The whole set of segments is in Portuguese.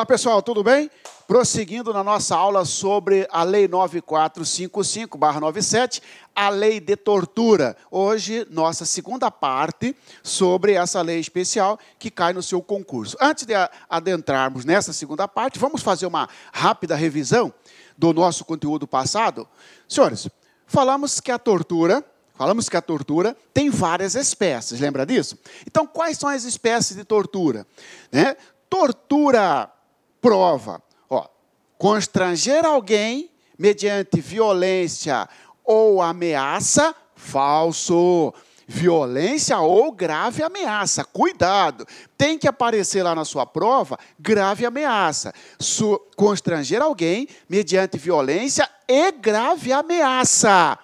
Olá pessoal, tudo bem? Prosseguindo na nossa aula sobre a Lei 9455-97, a Lei de Tortura. Hoje, nossa segunda parte sobre essa lei especial que cai no seu concurso. Antes de adentrarmos nessa segunda parte, vamos fazer uma rápida revisão do nosso conteúdo passado? Senhores, falamos que a tortura Falamos que a tortura tem várias espécies, lembra disso? Então, quais são as espécies de tortura? Né? Tortura prova. Ó, constranger alguém mediante violência ou ameaça, falso. Violência ou grave ameaça. Cuidado. Tem que aparecer lá na sua prova grave ameaça. Su constranger alguém mediante violência e grave ameaça.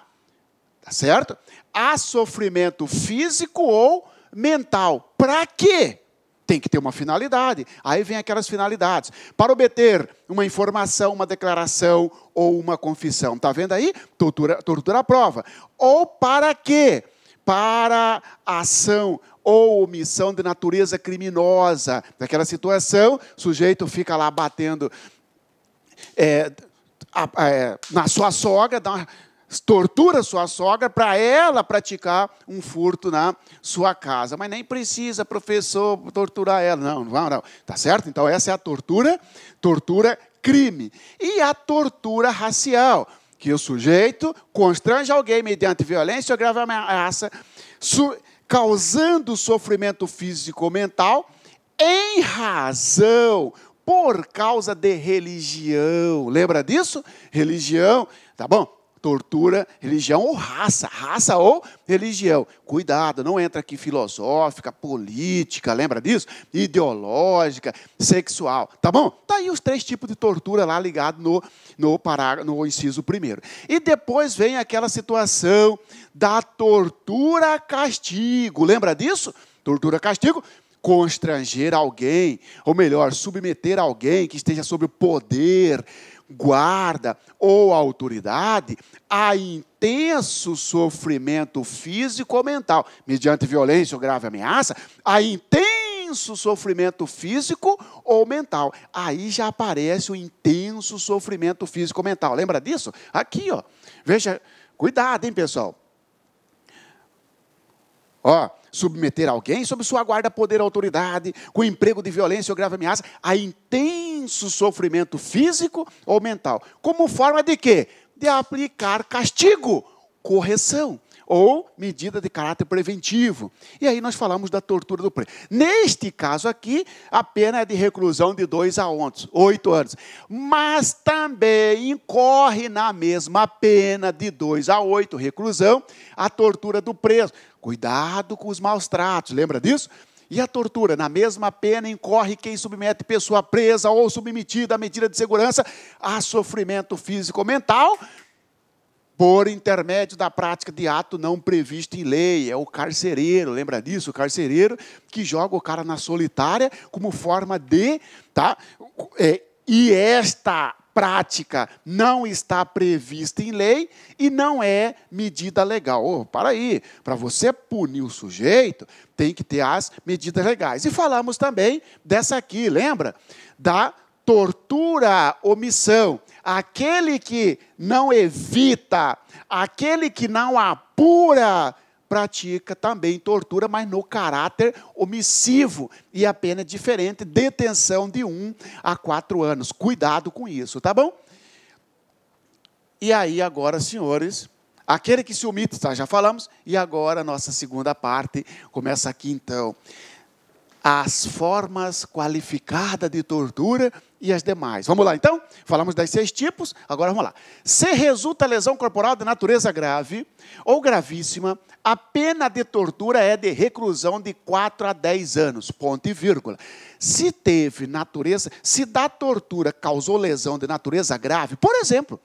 Tá certo? Há sofrimento físico ou mental. Para quê? tem que ter uma finalidade. Aí vem aquelas finalidades. Para obter uma informação, uma declaração ou uma confissão. Está vendo aí? Tortura, tortura à prova. Ou para quê? Para ação ou omissão de natureza criminosa. Naquela situação, o sujeito fica lá batendo é, a, a, é, na sua sogra, dá uma tortura sua sogra para ela praticar um furto na sua casa. Mas nem precisa, professor, torturar ela. Não, não, não. Tá certo? Então, essa é a tortura, tortura crime. E a tortura racial, que o sujeito constrange alguém mediante violência ou grave ameaça, causando sofrimento físico ou mental em razão por causa de religião. Lembra disso? Religião, tá bom? tortura, religião ou raça, raça ou religião. Cuidado, não entra aqui filosófica, política, lembra disso? Ideológica, sexual, tá bom? Tá aí os três tipos de tortura lá ligado no no parágrafo, no inciso primeiro. E depois vem aquela situação da tortura castigo, lembra disso? Tortura castigo constranger alguém, ou melhor, submeter alguém que esteja sob o poder guarda ou autoridade a intenso sofrimento físico ou mental, mediante violência ou grave ameaça, a intenso sofrimento físico ou mental. Aí já aparece o intenso sofrimento físico ou mental. Lembra disso? Aqui, ó. Veja, cuidado, hein, pessoal. Ó, submeter alguém sob sua guarda, poder, autoridade, com emprego de violência ou grave ameaça, a intenso sofrimento físico ou mental. Como forma de quê? De aplicar castigo, correção ou medida de caráter preventivo. E aí nós falamos da tortura do preso. Neste caso aqui, a pena é de reclusão de 2 a 8 anos. Mas também incorre na mesma pena de 2 a 8, reclusão, a tortura do preso. Cuidado com os maus tratos, lembra disso? E a tortura? Na mesma pena incorre quem submete pessoa presa ou submetida à medida de segurança a sofrimento físico ou mental por intermédio da prática de ato não previsto em lei. É o carcereiro, lembra disso? O carcereiro que joga o cara na solitária como forma de. Tá? É, e esta prática não está prevista em lei e não é medida legal. Oh, para aí, para você punir o sujeito, tem que ter as medidas legais. E falamos também dessa aqui, lembra? Da tortura, omissão. Aquele que não evita, aquele que não apura pratica também tortura, mas no caráter omissivo. E a pena é diferente, detenção de um a quatro anos. Cuidado com isso, tá bom? E aí, agora, senhores, aquele que se omite, tá, já falamos, e agora a nossa segunda parte começa aqui então as formas qualificadas de tortura e as demais. Vamos lá então? Falamos das seis tipos, agora vamos lá. Se resulta lesão corporal de natureza grave ou gravíssima, a pena de tortura é de reclusão de 4 a 10 anos, ponto e vírgula. Se teve natureza, se da tortura causou lesão de natureza grave, por exemplo,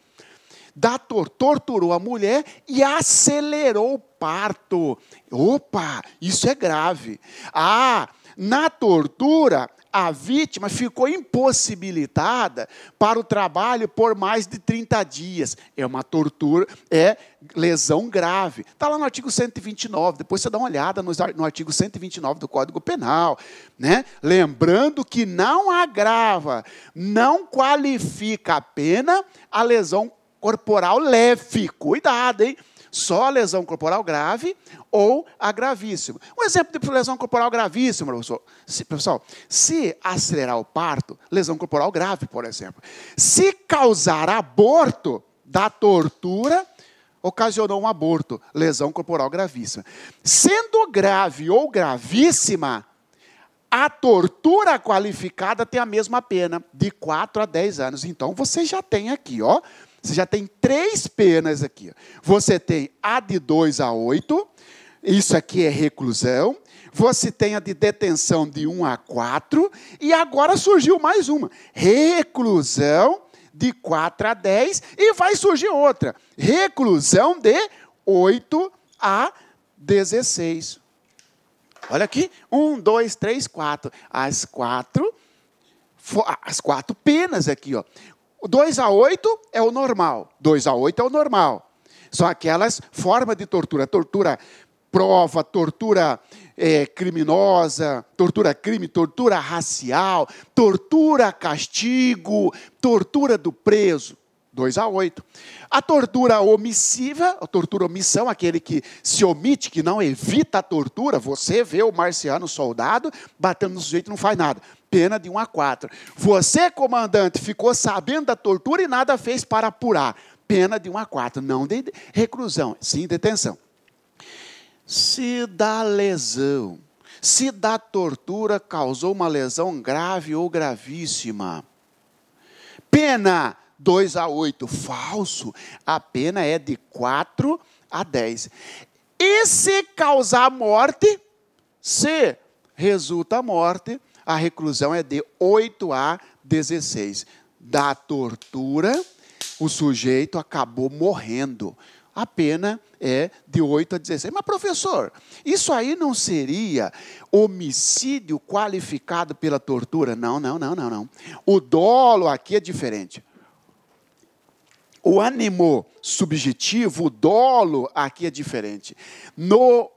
da tor torturou a mulher e acelerou o parto. Opa, isso é grave. Ah, na tortura, a vítima ficou impossibilitada para o trabalho por mais de 30 dias. É uma tortura, é lesão grave. Está lá no artigo 129, depois você dá uma olhada no artigo 129 do Código Penal. Né? Lembrando que não agrava, não qualifica a pena a lesão corporal leve. Cuidado, hein? Só a lesão corporal grave ou a gravíssima. Um exemplo de lesão corporal gravíssima, professor. Se, pessoal, se acelerar o parto, lesão corporal grave, por exemplo. Se causar aborto da tortura, ocasionou um aborto, lesão corporal gravíssima. Sendo grave ou gravíssima, a tortura qualificada tem a mesma pena, de 4 a 10 anos. Então você já tem aqui, ó, você já tem três penas aqui. Você tem a de 2 a 8, isso aqui é reclusão. Você tem a de detenção de 1 a 4, e agora surgiu mais uma: reclusão de 4 a 10, e vai surgir outra: reclusão de 8 a 16. Olha aqui, 1, 2, 3, 4. As quatro, as quatro penas aqui, ó. 2 a 8 é o normal. 2 a 8 é o normal. São aquelas formas de tortura. Tortura prova, tortura é, criminosa, tortura crime, tortura racial, tortura castigo, tortura do preso. 2 a 8. A tortura omissiva, a tortura omissão, aquele que se omite, que não evita a tortura, você vê o marciano soldado batendo no sujeito e não faz nada pena de 1 a 4. Você, comandante, ficou sabendo da tortura e nada fez para apurar. Pena de 1 a 4, não de reclusão, sim detenção. Se dá lesão, se da tortura causou uma lesão grave ou gravíssima. Pena 2 a 8, falso. A pena é de 4 a 10. E se causar morte, se resulta morte, a reclusão é de 8 a 16. Da tortura, o sujeito acabou morrendo. A pena é de 8 a 16. Mas, professor, isso aí não seria homicídio qualificado pela tortura? Não, não, não, não, não. O dolo aqui é diferente. O ânimo subjetivo, o dolo aqui é diferente. No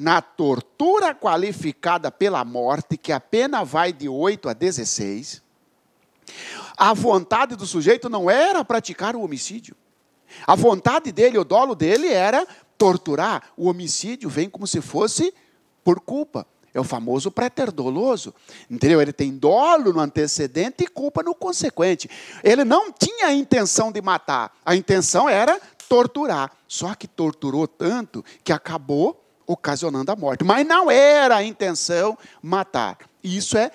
na tortura qualificada pela morte, que a pena vai de 8 a 16, a vontade do sujeito não era praticar o homicídio. A vontade dele, o dolo dele era torturar. O homicídio vem como se fosse por culpa. É o famoso preterdoloso. Entendeu? Ele tem dolo no antecedente e culpa no consequente. Ele não tinha a intenção de matar. A intenção era torturar. Só que torturou tanto que acabou ocasionando a morte. Mas não era a intenção matar. Isso é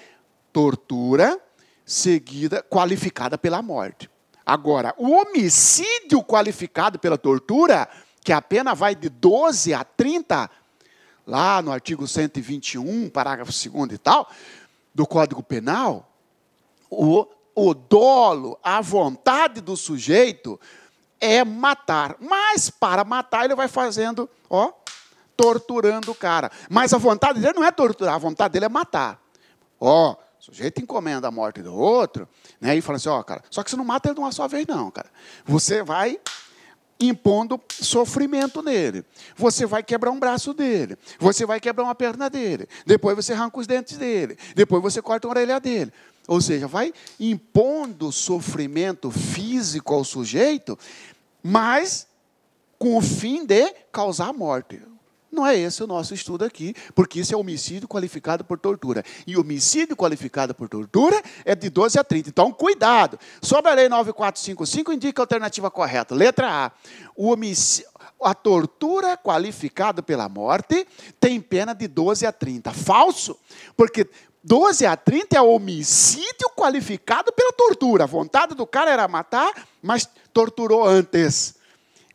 tortura seguida, qualificada pela morte. Agora, o homicídio qualificado pela tortura, que a pena vai de 12 a 30, lá no artigo 121, parágrafo 2 e tal, do Código Penal, o, o dolo, a vontade do sujeito é matar. Mas para matar, ele vai fazendo, ó, torturando o cara. Mas a vontade dele não é torturar, a vontade dele é matar. Ó, oh, o sujeito encomenda a morte do outro, né? E fala assim, ó, oh, cara, só que você não mata ele de uma só vez, não, cara. Você vai impondo sofrimento nele. Você vai quebrar um braço dele, você vai quebrar uma perna dele, depois você arranca os dentes dele, depois você corta a orelha dele. Ou seja, vai impondo sofrimento físico ao sujeito, mas com o fim de causar morte. Não é esse o nosso estudo aqui, porque isso é homicídio qualificado por tortura. E homicídio qualificado por tortura é de 12 a 30. Então, cuidado. Sobre a lei 9455 indica a alternativa correta. Letra A. O homicídio a tortura qualificada pela morte tem pena de 12 a 30. Falso, porque 12 a 30 é homicídio qualificado pela tortura. A vontade do cara era matar, mas torturou antes.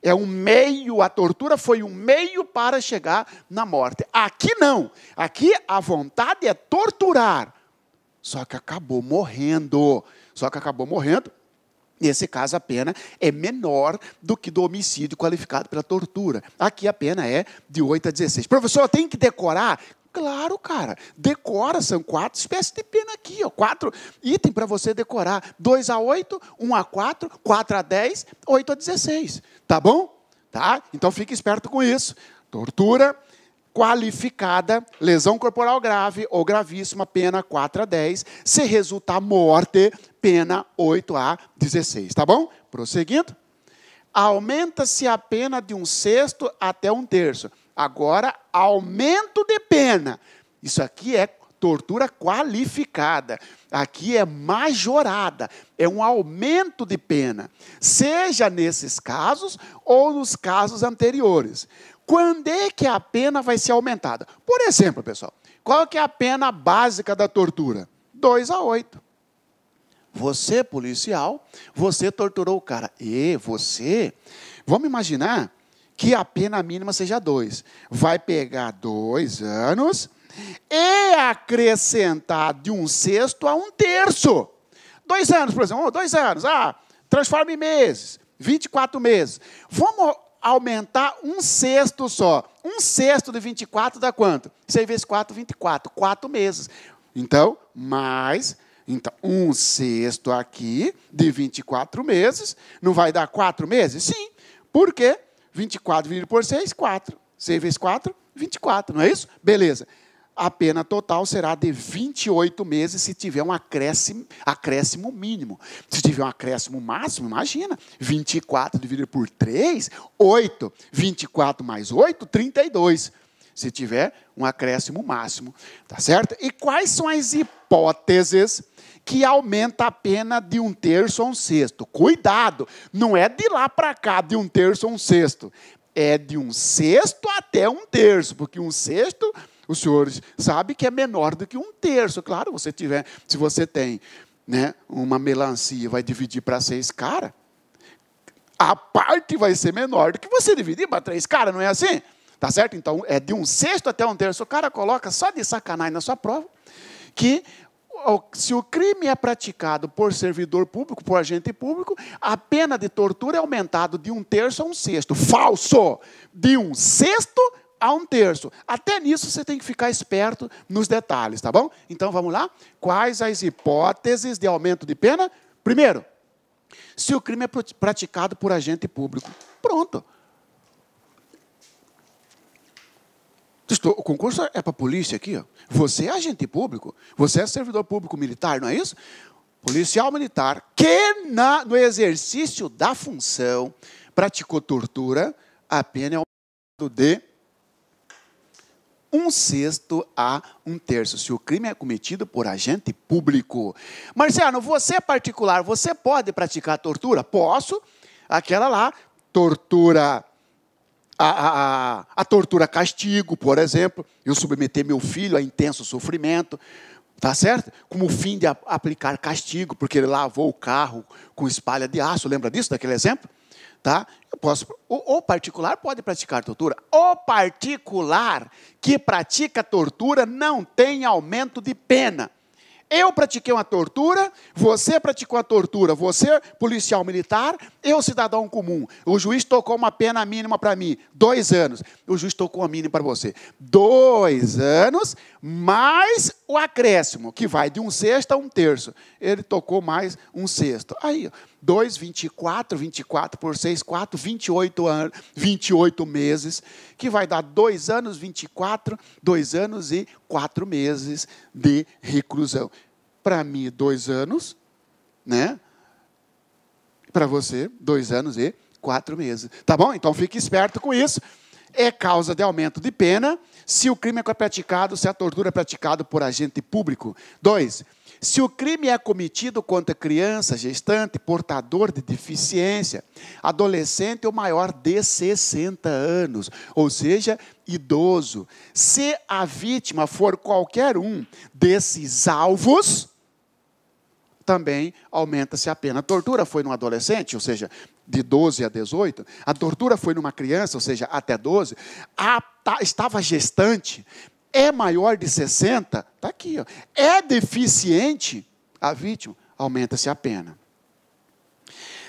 É um meio, a tortura foi um meio para chegar na morte. Aqui não. Aqui a vontade é torturar. Só que acabou morrendo. Só que acabou morrendo. Nesse caso, a pena é menor do que do homicídio qualificado pela tortura. Aqui a pena é de 8 a 16. Professor, tem que decorar Claro, cara. Decora, são quatro espécies de pena aqui, ó. Quatro itens para você decorar. 2 a 8, 1 a 4, 4 a 10, 8 a 16. Tá bom? Tá? Então fique esperto com isso. Tortura qualificada, lesão corporal grave ou gravíssima, pena 4 a 10. Se resultar morte, pena 8 a 16. Tá bom? Prosseguindo. Aumenta-se a pena de um sexto até um terço. Agora, aumento de pena. Isso aqui é tortura qualificada. Aqui é majorada, é um aumento de pena, seja nesses casos ou nos casos anteriores. Quando é que a pena vai ser aumentada? Por exemplo, pessoal, qual que é a pena básica da tortura? 2 a 8. Você, policial, você torturou o cara. E você, vamos imaginar que a pena mínima seja dois. Vai pegar dois anos e acrescentar de um sexto a um terço. Dois anos, por exemplo, oh, dois anos. Ah, transforma em meses, 24 meses. Vamos aumentar um sexto só. Um sexto de 24 dá quanto? 6 vezes 4, 24. Quatro meses. Então, mais então, um sexto aqui de 24 meses, não vai dar quatro meses? Sim. Por quê? 24 dividido por 6, 4. 6 vezes 4, 24, não é isso? Beleza. A pena total será de 28 meses se tiver um acréscimo, acréscimo mínimo. Se tiver um acréscimo máximo, imagina, 24 dividido por 3, 8. 24 mais 8, 32. Se tiver um acréscimo máximo, tá certo? E quais são as hipóteses que aumenta a pena de um terço a um sexto. Cuidado, não é de lá para cá, de um terço a um sexto. É de um sexto até um terço, porque um sexto, os senhores sabem que é menor do que um terço. Claro, você tiver, se você tem né, uma melancia vai dividir para seis cara, a parte vai ser menor do que você dividir para três cara, não é assim? Tá certo? Então, é de um sexto até um terço. O cara coloca só de sacanagem na sua prova que se o crime é praticado por servidor público, por agente público, a pena de tortura é aumentada de um terço a um sexto. Falso! De um sexto a um terço. Até nisso você tem que ficar esperto nos detalhes, tá bom? Então vamos lá? Quais as hipóteses de aumento de pena? Primeiro, se o crime é praticado por agente público. Pronto. Estou, o concurso é para a polícia aqui. Ó. Você é agente público, você é servidor público militar, não é isso? Policial militar que na, no exercício da função praticou tortura, a pena é aumentada de um sexto a um terço, se o crime é cometido por agente público. Marciano, você é particular, você pode praticar tortura? Posso. Aquela lá, tortura a, a, a tortura castigo, por exemplo, eu submeter meu filho a intenso sofrimento, tá certo? Como fim de aplicar castigo, porque ele lavou o carro com espalha de aço, lembra disso, daquele exemplo? Tá? Eu posso, o, o particular pode praticar tortura. O particular que pratica tortura não tem aumento de pena. Eu pratiquei uma tortura, você praticou a tortura, você, policial militar, eu, cidadão comum. O juiz tocou uma pena mínima para mim, dois anos. O juiz tocou a mínima para você. Dois anos, mais o acréscimo, que vai de um sexto a um terço, ele tocou mais um sexto. Aí, 2, 24, 24 por 6, 4, 28, anos, 28 meses, que vai dar 2 anos, 24, 2 anos e 4 meses de reclusão. Para mim, 2 anos, né? Para você, 2 anos e 4 meses. Tá bom? Então fique esperto com isso é causa de aumento de pena se o crime é praticado, se a tortura é praticada por agente público. Dois, se o crime é cometido contra criança, gestante, portador de deficiência, adolescente ou maior de 60 anos, ou seja, idoso, se a vítima for qualquer um desses alvos, também aumenta-se a pena. A tortura foi num adolescente, ou seja, de 12 a 18, a tortura foi numa criança, ou seja, até 12, a, estava gestante, é maior de 60, está aqui, ó, é deficiente a vítima, aumenta-se a pena.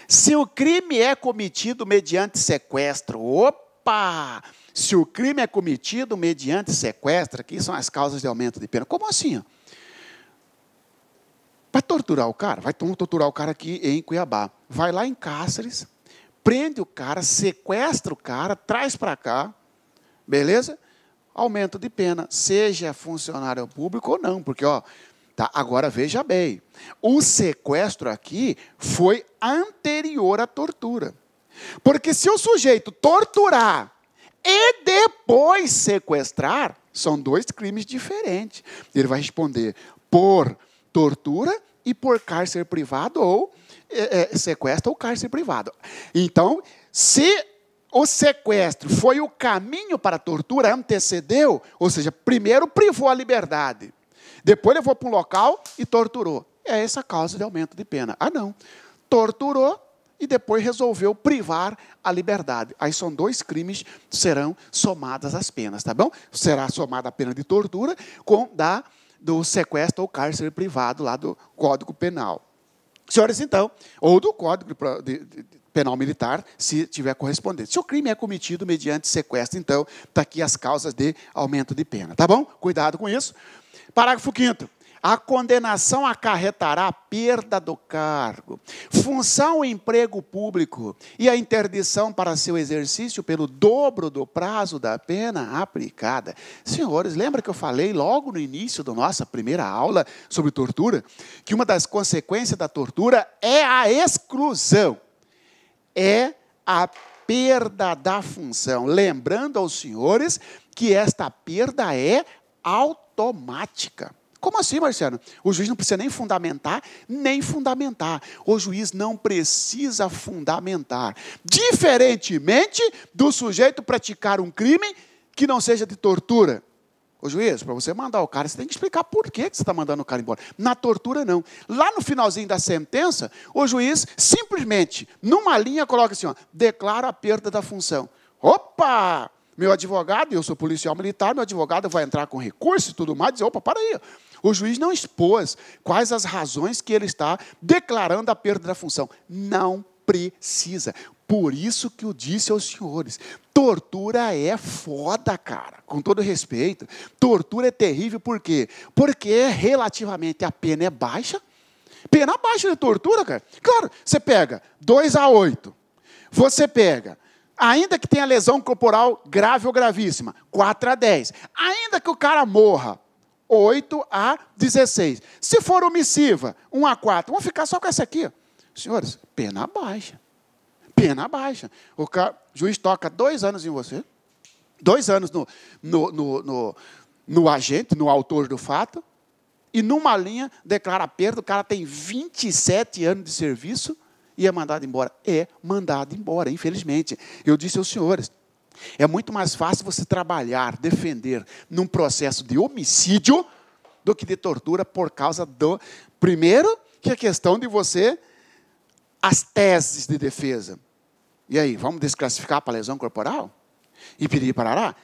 Se o crime é cometido mediante sequestro, opa! Se o crime é cometido mediante sequestro, aqui são as causas de aumento de pena. Como assim? Ó? Para torturar o cara, vai torturar o cara aqui em Cuiabá. Vai lá em Cáceres, prende o cara, sequestra o cara, traz para cá, beleza? Aumento de pena, seja funcionário público ou não, porque ó, tá, agora veja bem, o sequestro aqui foi anterior à tortura. Porque se o sujeito torturar e depois sequestrar, são dois crimes diferentes. Ele vai responder por tortura e por cárcere privado ou é, é sequestro ou cárcere privado. Então, se o sequestro foi o caminho para a tortura, antecedeu, ou seja, primeiro privou a liberdade, depois levou para um local e torturou. É essa a causa de aumento de pena. Ah, não. Torturou e depois resolveu privar a liberdade. Aí são dois crimes serão somadas as penas, tá bom? Será somada a pena de tortura com da do sequestro ou cárcere privado lá do Código Penal. Senhores, então, ou do Código de, Penal Militar, se tiver correspondente. Se o crime é cometido mediante sequestro, então, está aqui as causas de aumento de pena. Tá bom? Cuidado com isso. Parágrafo 5 a condenação acarretará a perda do cargo, função ou emprego público e a interdição para seu exercício pelo dobro do prazo da pena aplicada. Senhores, lembra que eu falei logo no início da nossa primeira aula sobre tortura? Que uma das consequências da tortura é a exclusão, é a perda da função. Lembrando aos senhores que esta perda é automática. Como assim, Marciano? O juiz não precisa nem fundamentar, nem fundamentar. O juiz não precisa fundamentar. Diferentemente do sujeito praticar um crime que não seja de tortura. Ô juiz, para você mandar o cara, você tem que explicar por que você está mandando o cara embora. Na tortura, não. Lá no finalzinho da sentença, o juiz simplesmente, numa linha, coloca assim: ó, declara a perda da função. Opa! Meu advogado, eu sou policial militar, meu advogado vai entrar com recurso e tudo mais, dizer, opa, para aí. O juiz não expôs quais as razões que ele está declarando a perda da função. Não precisa. Por isso que eu disse aos senhores: tortura é foda, cara, com todo respeito. Tortura é terrível por quê? Porque relativamente a pena é baixa. Pena baixa de tortura, cara. Claro, você pega 2 a 8. Você pega, ainda que tenha lesão corporal grave ou gravíssima, 4 a 10. Ainda que o cara morra 8 a 16. Se for omissiva, 1 a 4, vamos ficar só com essa aqui. Senhores, pena baixa. Pena baixa. O juiz toca dois anos em você, dois anos no, no, no, no, no agente, no autor do fato, e numa linha declara perda, o cara tem 27 anos de serviço e é mandado embora. É mandado embora, infelizmente. Eu disse aos senhores, é muito mais fácil você trabalhar, defender num processo de homicídio do que de tortura por causa do primeiro que é a questão de você as teses de defesa. E aí, vamos desclassificar para lesão corporal? E pedir parará?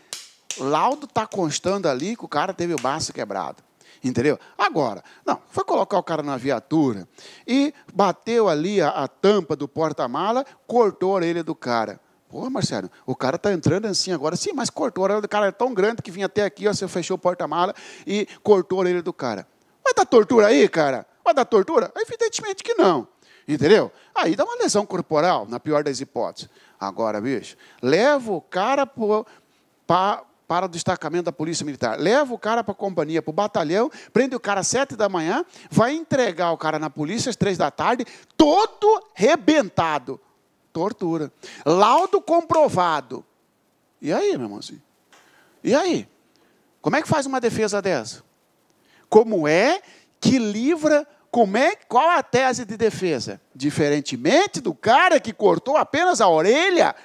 Laudo está constando ali que o cara teve o braço quebrado. Entendeu? Agora, não, foi colocar o cara na viatura e bateu ali a, a tampa do porta-mala, cortou a orelha do cara. Pô, Marcelo, o cara tá entrando assim agora. Sim, mas cortou a orelha do cara. É tão grande que vinha até aqui, ó, você fechou o porta-mala e cortou a orelha do cara. Vai dar tortura aí, cara? Vai dar tortura? Evidentemente que não. Entendeu? Aí dá uma lesão corporal, na pior das hipóteses. Agora, bicho, leva o cara pro, pra, para o destacamento da Polícia Militar. Leva o cara para a companhia, para o batalhão, prende o cara às sete da manhã, vai entregar o cara na polícia às três da tarde, todo rebentado tortura. Laudo comprovado. E aí, meu irmãozinho? E aí? Como é que faz uma defesa dessa? Como é que livra como é, qual a tese de defesa? Diferentemente do cara que cortou apenas a orelha,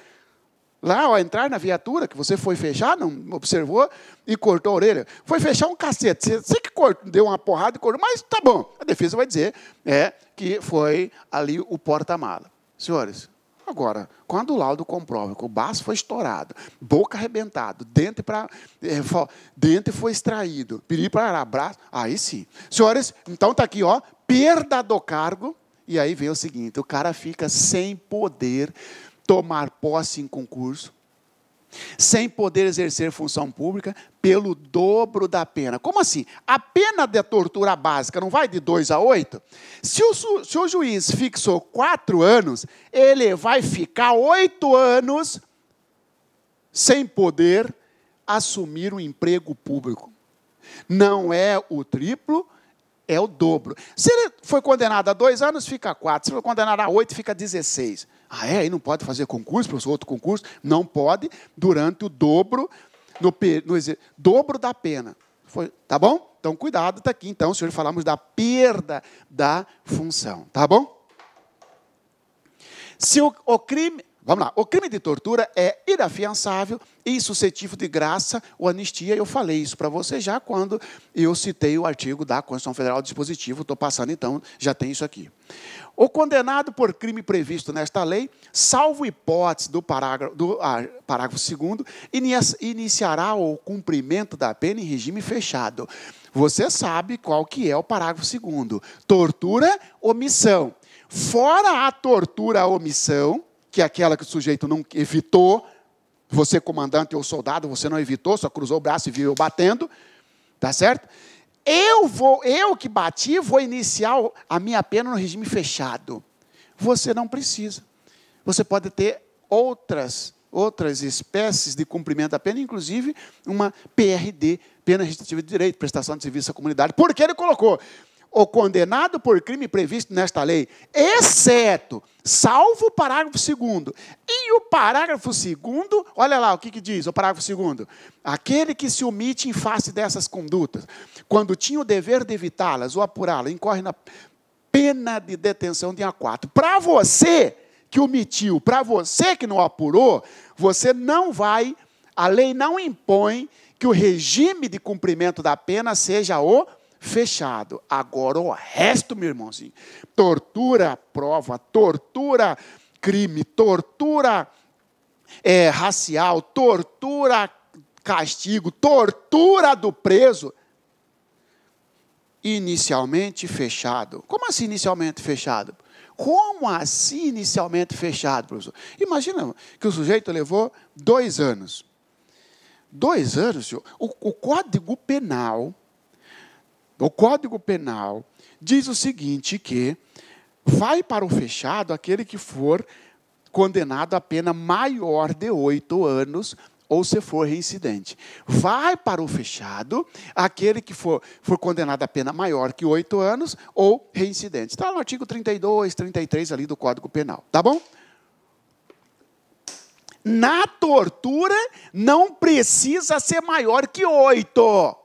lá ao entrar na viatura, que você foi fechar, não observou, e cortou a orelha. Foi fechar um cacete. Você, você que cortou, deu uma porrada e cortou, mas tá bom. A defesa vai dizer é, que foi ali o porta-mala. Senhores, Agora, quando o laudo comprova que o baço foi estourado, boca arrebentado, dente, pra, é, dente foi extraído, peri para braço, aí sim. Senhores, então está aqui, ó, perda do cargo. E aí vem o seguinte: o cara fica sem poder tomar posse em concurso, sem poder exercer função pública pelo dobro da pena. Como assim? A pena da tortura básica não vai de 2 a 8? Se o, se o juiz fixou 4 anos, ele vai ficar 8 anos sem poder assumir um emprego público. Não é o triplo, é o dobro. Se ele foi condenado a dois anos, fica quatro. Se ele foi condenado a oito, fica 16. Ah, é? aí não pode fazer concurso, professor, outro concurso? Não pode, durante o dobro, no, no dobro da pena. Foi, tá bom? Então, cuidado, está aqui, então, se hoje falarmos da perda da função, tá bom? Se o, o crime Vamos lá. O crime de tortura é inafiançável e suscetível de graça ou anistia. Eu falei isso para você já quando eu citei o artigo da Constituição Federal dispositivo. Estou passando então, já tem isso aqui. O condenado por crime previsto nesta lei, salvo hipótese do parágrafo, do, ah, parágrafo segundo, iniciará o cumprimento da pena em regime fechado. Você sabe qual que é o parágrafo segundo? Tortura, omissão. Fora a tortura, omissão que é aquela que o sujeito não evitou. Você, comandante ou soldado, você não evitou, só cruzou o braço e viu eu batendo. Tá certo? Eu vou, eu que bati, vou iniciar a minha pena no regime fechado. Você não precisa. Você pode ter outras outras espécies de cumprimento da pena, inclusive uma PRD, pena restritiva de direito, prestação de serviço à comunidade. Porque ele colocou ou condenado por crime previsto nesta lei, exceto, salvo o parágrafo 2. E o parágrafo 2, olha lá o que, que diz o parágrafo 2. Aquele que se omite em face dessas condutas, quando tinha o dever de evitá-las ou apurá-las, incorre na pena de detenção de A4. Para você que omitiu, para você que não apurou, você não vai, a lei não impõe que o regime de cumprimento da pena seja o fechado. Agora o resto, meu irmãozinho, tortura, prova, tortura, crime, tortura é, racial, tortura, castigo, tortura do preso. Inicialmente fechado. Como assim inicialmente fechado? Como assim inicialmente fechado, professor? Imagina que o sujeito levou dois anos. Dois anos, senhor. O, o Código Penal o Código Penal diz o seguinte que vai para o fechado aquele que for condenado a pena maior de oito anos ou se for reincidente. Vai para o fechado aquele que for, for condenado a pena maior que oito anos ou reincidente. Está no artigo 32, 33 ali do Código Penal, tá bom? Na tortura não precisa ser maior que oito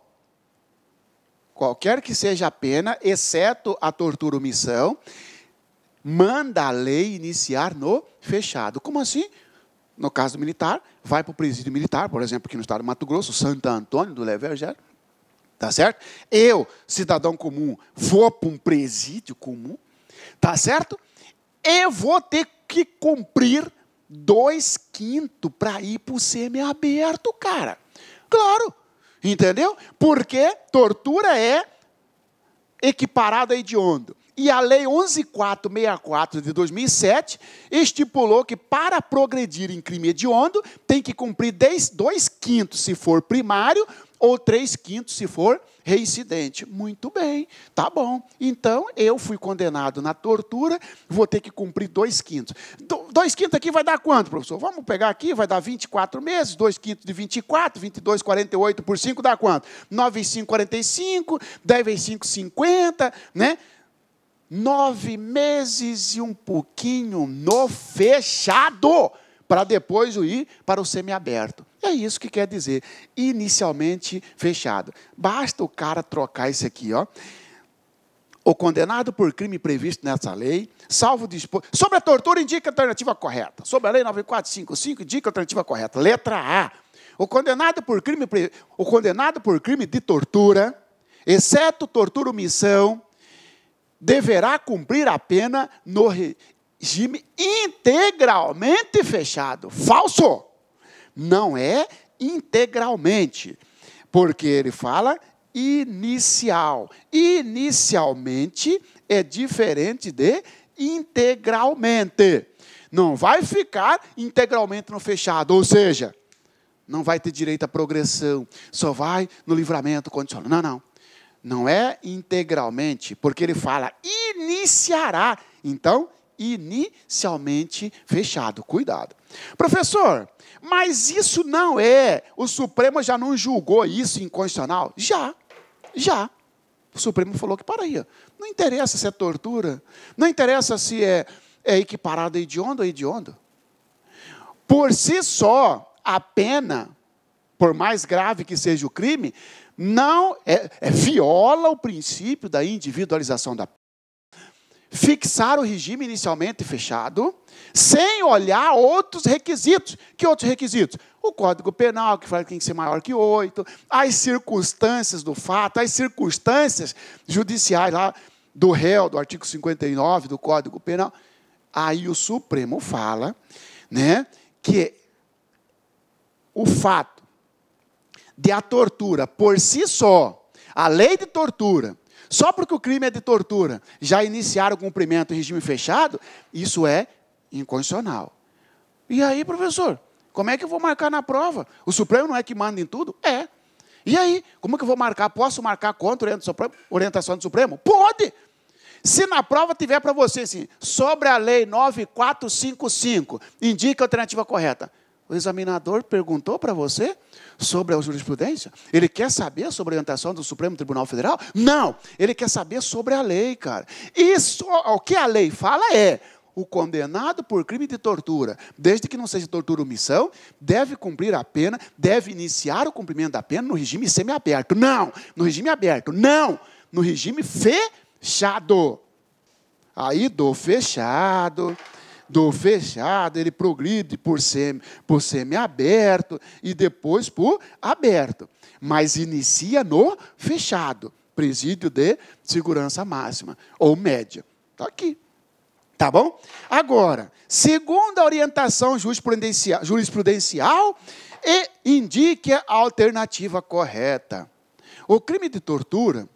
qualquer que seja a pena, exceto a tortura ou missão, manda a lei iniciar no fechado. Como assim? No caso do militar, vai para o presídio militar, por exemplo, aqui no estado do Mato Grosso, Santo Antônio do Leve Evangelho, tá certo? Eu, cidadão comum, vou para um presídio comum, tá certo? Eu vou ter que cumprir dois quintos para ir para o semiaberto, cara. Claro, Entendeu? Porque tortura é equiparada a hediondo. E a Lei 11.464 de 2007 estipulou que para progredir em crime hediondo tem que cumprir dois quintos se for primário, ou três quintos se for reincidente. Muito bem, tá bom. Então eu fui condenado na tortura, vou ter que cumprir dois quintos. Do, dois quintos aqui vai dar quanto, professor? Vamos pegar aqui, vai dar 24 meses, dois quintos de 24, 22, 48 por 5 dá quanto? 9 vezes 5, 45, 10 vezes 5, 50, né? Nove meses e um pouquinho no fechado, para depois eu ir para o semiaberto. É isso que quer dizer. Inicialmente fechado. Basta o cara trocar isso aqui, ó. O condenado por crime previsto nessa lei, salvo dispor. Sobre a tortura, indica a alternativa correta. Sobre a lei 9455, indica a alternativa correta. Letra A. O condenado por crime, pre... o condenado por crime de tortura, exceto tortura omissão, deverá cumprir a pena no regime integralmente fechado. Falso! Não é integralmente, porque ele fala inicial. Inicialmente é diferente de integralmente. Não vai ficar integralmente no fechado, ou seja, não vai ter direito à progressão, só vai no livramento condicional. Não, não. Não é integralmente, porque ele fala iniciará. Então, inicialmente fechado. Cuidado. Professor, mas isso não é. O Supremo já não julgou isso inconstitucional? Já, já. O Supremo falou que para aí. Não interessa se é tortura, não interessa se é, é equiparado a hediondo ou hediondo. Por si só, a pena, por mais grave que seja o crime, não é, é viola o princípio da individualização da pena. Fixar o regime inicialmente fechado sem olhar outros requisitos. Que outros requisitos? O Código Penal, que fala que tem que ser maior que oito, as circunstâncias do fato, as circunstâncias judiciais lá do réu, do artigo 59 do Código Penal. Aí o Supremo fala né, que o fato de a tortura por si só, a lei de tortura, só porque o crime é de tortura, já iniciar o cumprimento em regime fechado, isso é incondicional. E aí, professor, como é que eu vou marcar na prova? O Supremo não é que manda em tudo? É. E aí, como que eu vou marcar? Posso marcar contra a orientação do Supremo? Pode! Se na prova tiver para você assim, sobre a lei 9455, indica a alternativa correta. O examinador perguntou para você sobre a jurisprudência? Ele quer saber sobre a orientação do Supremo Tribunal Federal? Não! Ele quer saber sobre a lei, cara. Isso, o que a lei fala é: o condenado por crime de tortura, desde que não seja tortura omissão, deve cumprir a pena, deve iniciar o cumprimento da pena no regime semiaberto. Não! No regime aberto. Não! No regime fechado. Aí do fechado do fechado, ele progride por semi, por semi-aberto e depois por aberto. Mas inicia no fechado, presídio de segurança máxima ou média. Está aqui. Tá bom? Agora, segundo a orientação jurisprudencial, jurisprudencial indique a alternativa correta. O crime de tortura,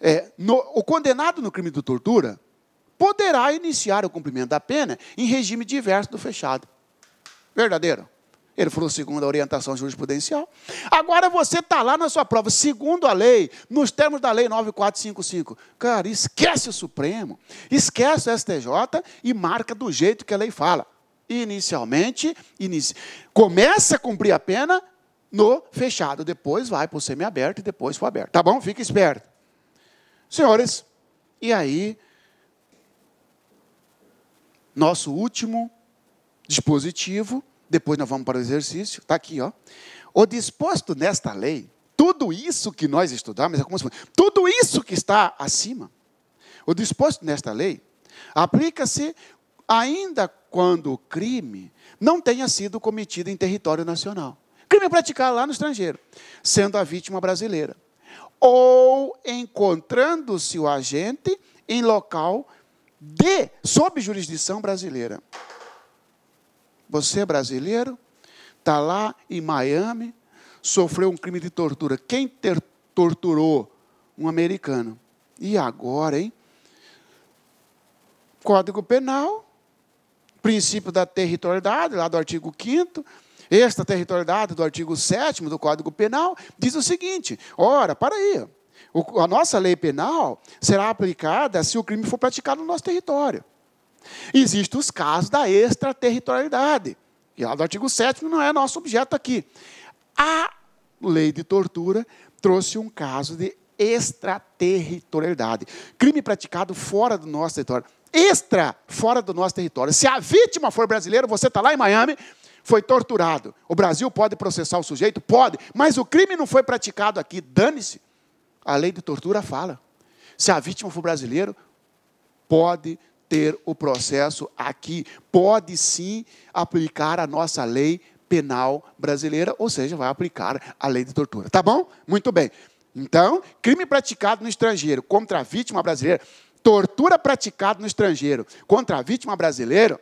é, no, o condenado no crime de tortura poderá iniciar o cumprimento da pena em regime diverso do fechado. Verdadeiro? Ele falou segundo a orientação jurisprudencial. Agora você está lá na sua prova, segundo a lei, nos termos da lei 9455. Cara, esquece o Supremo, esquece o STJ e marca do jeito que a lei fala. Inicialmente, começa a cumprir a pena no fechado, depois vai para o semiaberto e depois para o aberto. Tá bom? Fica esperto. Senhores, e aí, nosso último dispositivo depois nós vamos para o exercício, está aqui, ó. O disposto nesta lei, tudo isso que nós estudamos, é como se fosse, tudo isso que está acima, o disposto nesta lei, aplica-se ainda quando o crime não tenha sido cometido em território nacional. Crime praticado lá no estrangeiro, sendo a vítima brasileira. Ou encontrando-se o agente em local de, sob jurisdição brasileira. Você é brasileiro, está lá em Miami, sofreu um crime de tortura. Quem ter, torturou? Um americano. E agora, hein? Código Penal, princípio da territorialidade, lá do artigo 5 extraterritorialidade do artigo 7 do Código Penal, diz o seguinte: ora, para aí, a nossa lei penal será aplicada se o crime for praticado no nosso território. Existem os casos da extraterritorialidade. E lá do artigo 7 não é nosso objeto aqui. A lei de tortura trouxe um caso de extraterritorialidade. Crime praticado fora do nosso território. Extra, fora do nosso território. Se a vítima for brasileira, você está lá em Miami, foi torturado. O Brasil pode processar o sujeito? Pode. Mas o crime não foi praticado aqui. Dane-se. A lei de tortura fala. Se a vítima for brasileiro, pode ter o processo aqui. Pode sim aplicar a nossa lei penal brasileira, ou seja, vai aplicar a lei de tortura. Tá bom? Muito bem. Então, crime praticado no estrangeiro contra a vítima brasileira, tortura praticada no estrangeiro contra a vítima brasileira,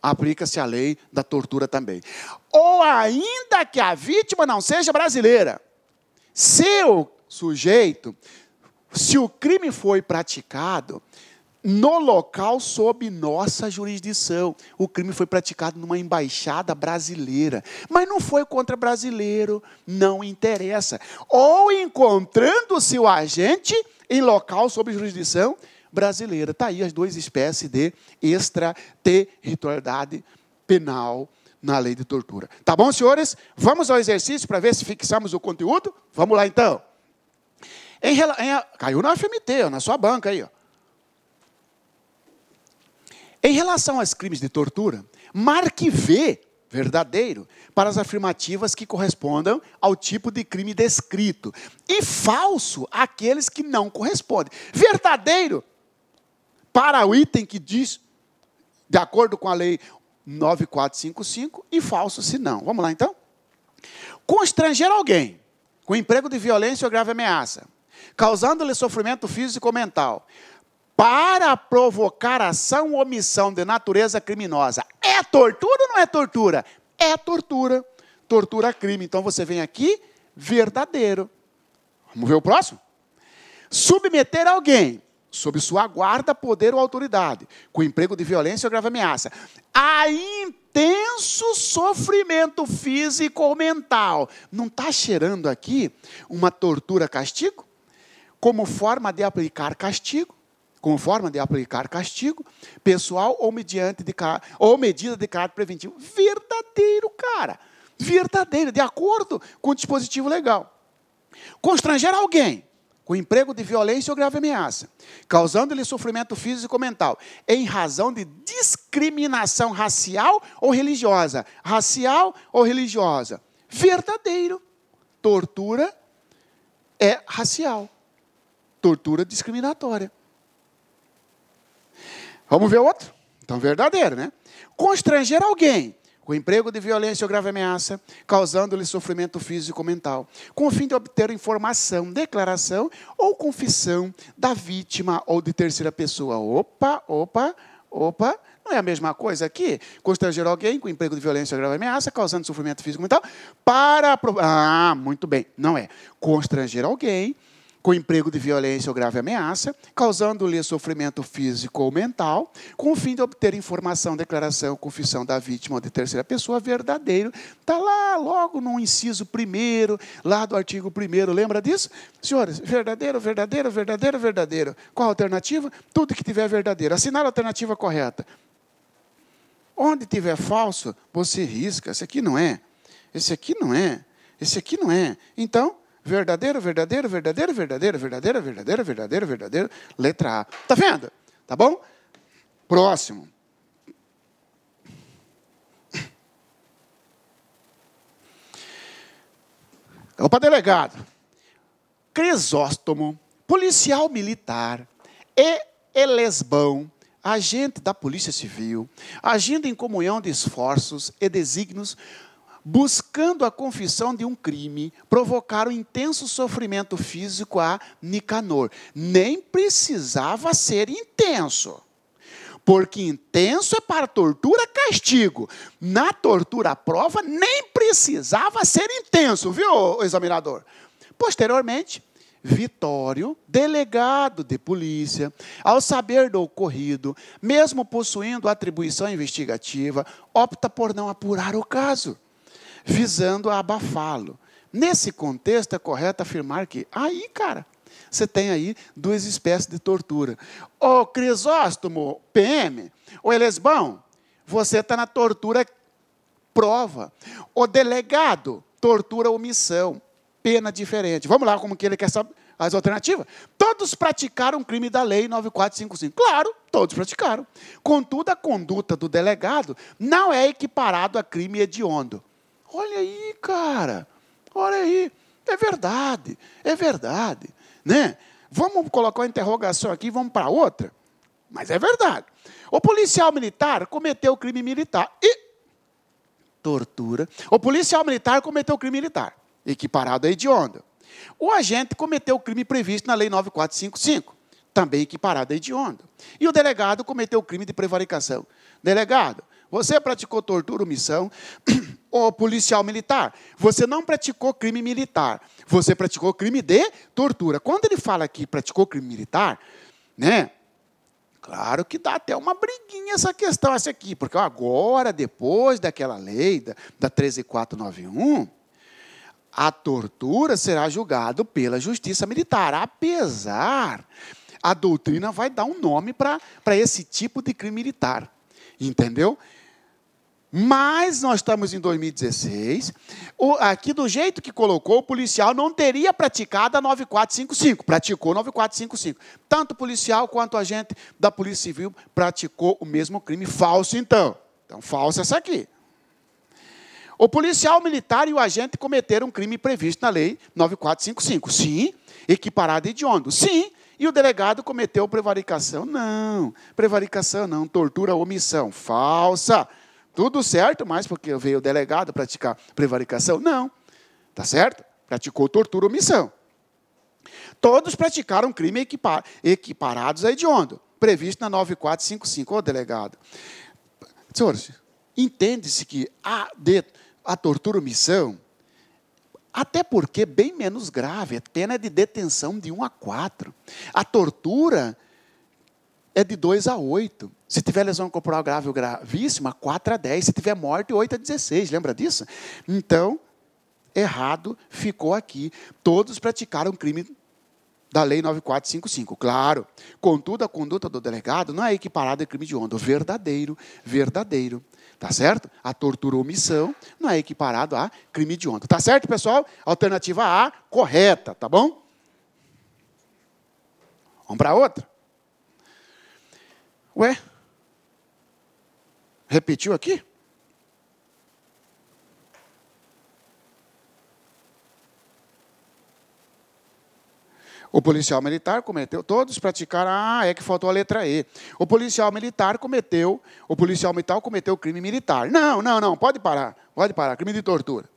aplica-se a lei da tortura também. Ou ainda que a vítima não seja brasileira, se o sujeito, se o crime foi praticado no local sob nossa jurisdição. O crime foi praticado numa embaixada brasileira, mas não foi contra brasileiro, não interessa. Ou encontrando-se o agente em local sob jurisdição brasileira. Está aí as duas espécies de extraterritorialidade penal na lei de tortura. Tá bom, senhores? Vamos ao exercício para ver se fixamos o conteúdo? Vamos lá, então. Em, em, caiu na FMT, ó, na sua banca aí. Ó. Em relação aos crimes de tortura, marque V verdadeiro para as afirmativas que correspondam ao tipo de crime descrito e falso aqueles que não correspondem. Verdadeiro para o item que diz de acordo com a lei 9455 e falso se não. Vamos lá então? Constranger alguém com emprego de violência ou grave ameaça, causando-lhe sofrimento físico ou mental, para provocar ação ou omissão de natureza criminosa. É tortura ou não é tortura? É tortura. Tortura crime. Então você vem aqui, verdadeiro. Vamos ver o próximo? Submeter alguém sob sua guarda, poder ou autoridade, com emprego de violência ou grave ameaça, a intenso sofrimento físico ou mental. Não está cheirando aqui uma tortura castigo? Como forma de aplicar castigo? com forma de aplicar castigo pessoal ou mediante de ou medida de caráter preventivo. Verdadeiro, cara. Verdadeiro, de acordo com o dispositivo legal. Constranger alguém com emprego de violência ou grave ameaça, causando-lhe sofrimento físico ou mental, em razão de discriminação racial ou religiosa, racial ou religiosa. Verdadeiro. Tortura é racial. Tortura discriminatória. Vamos ver outro? Então, verdadeiro, né? Constranger alguém com emprego de violência ou grave ameaça, causando-lhe sofrimento físico ou mental, com o fim de obter informação, declaração ou confissão da vítima ou de terceira pessoa. Opa, opa, opa. Não é a mesma coisa aqui? Constranger alguém com emprego de violência ou grave ameaça, causando sofrimento físico mental, para. Ah, muito bem, não é. Constranger alguém com emprego de violência ou grave ameaça, causando-lhe sofrimento físico ou mental, com o fim de obter informação, declaração, confissão da vítima ou de terceira pessoa verdadeiro. Está lá, logo no inciso primeiro, lá do artigo primeiro. Lembra disso? Senhores, verdadeiro, verdadeiro, verdadeiro, verdadeiro. Qual a alternativa? Tudo que tiver verdadeiro. Assinar a alternativa correta. Onde tiver falso, você risca. Esse aqui não é. Esse aqui não é. Esse aqui não é. Então, verdadeiro, verdadeiro, verdadeiro, verdadeiro, verdadeiro, verdadeiro, verdadeiro, verdadeiro, letra A. Tá vendo? Tá bom? Próximo. Opa, delegado. Crisóstomo, policial militar e elesbão, agente da Polícia Civil, agindo em comunhão de esforços e desígnios buscando a confissão de um crime, provocaram intenso sofrimento físico a Nicanor. Nem precisava ser intenso. Porque intenso é para tortura castigo. Na tortura prova, nem precisava ser intenso, viu, examinador? Posteriormente, Vitório, delegado de polícia, ao saber do ocorrido, mesmo possuindo atribuição investigativa, opta por não apurar o caso visando a abafá-lo. Nesse contexto, é correto afirmar que, aí, cara, você tem aí duas espécies de tortura. O Crisóstomo, PM, o Elesbão, você está na tortura prova. O delegado, tortura omissão, pena diferente. Vamos lá, como que ele quer saber? As alternativas? Todos praticaram crime da lei 9455. Claro, todos praticaram. Contudo, a conduta do delegado não é equiparado a crime hediondo. Olha aí, cara. Olha aí. É verdade. É verdade, né? Vamos colocar uma interrogação aqui, vamos para outra. Mas é verdade. O policial militar cometeu crime militar e tortura. O policial militar cometeu crime militar, equiparado a hediondo. O agente cometeu crime previsto na Lei 9455, também equiparado a hediondo. E o delegado cometeu crime de prevaricação. Delegado, você praticou tortura, missão o policial militar. Você não praticou crime militar, você praticou crime de tortura. Quando ele fala que praticou crime militar, né? Claro que dá até uma briguinha essa questão, essa aqui, porque agora, depois daquela lei da, da 13491, a tortura será julgada pela justiça militar, apesar a doutrina vai dar um nome para esse tipo de crime militar. Entendeu? Mas nós estamos em 2016. O, aqui, do jeito que colocou, o policial não teria praticado a 9455. Praticou 9455. Tanto o policial quanto a gente da Polícia Civil praticou o mesmo crime. Falso, então. Então, falso essa aqui. O policial militar e o agente cometeram um crime previsto na lei 9455. Sim. Equiparado e hediondo. Sim. E o delegado cometeu prevaricação? Não. Prevaricação não. Tortura, omissão. Falsa tudo certo, mas porque veio o delegado praticar prevaricação? Não. Tá certo? Praticou tortura ou omissão. Todos praticaram crime equipar, equiparados a hediondo, previsto na 9455. Ô, delegado. Senhores, entende-se que a, de, a tortura omissão, até porque bem menos grave, a é pena é de detenção de 1 a 4. A tortura é de 2 a 8. Se tiver lesão corporal grave ou gravíssima, 4 a 10. Se tiver morte, 8 a 16. Lembra disso? Então, errado ficou aqui. Todos praticaram crime da Lei 9455. Claro. Contudo, a conduta do delegado não é equiparada a crime de onda. Verdadeiro, verdadeiro. Tá certo? A tortura ou omissão não é equiparado a crime de onda. Tá certo, pessoal? Alternativa A, correta, tá bom? Vamos para outra? Ué? Repetiu aqui? O policial militar cometeu, todos praticaram, ah, é que faltou a letra E. O policial militar cometeu, o policial militar cometeu crime militar. Não, não, não, pode parar, pode parar, crime de tortura.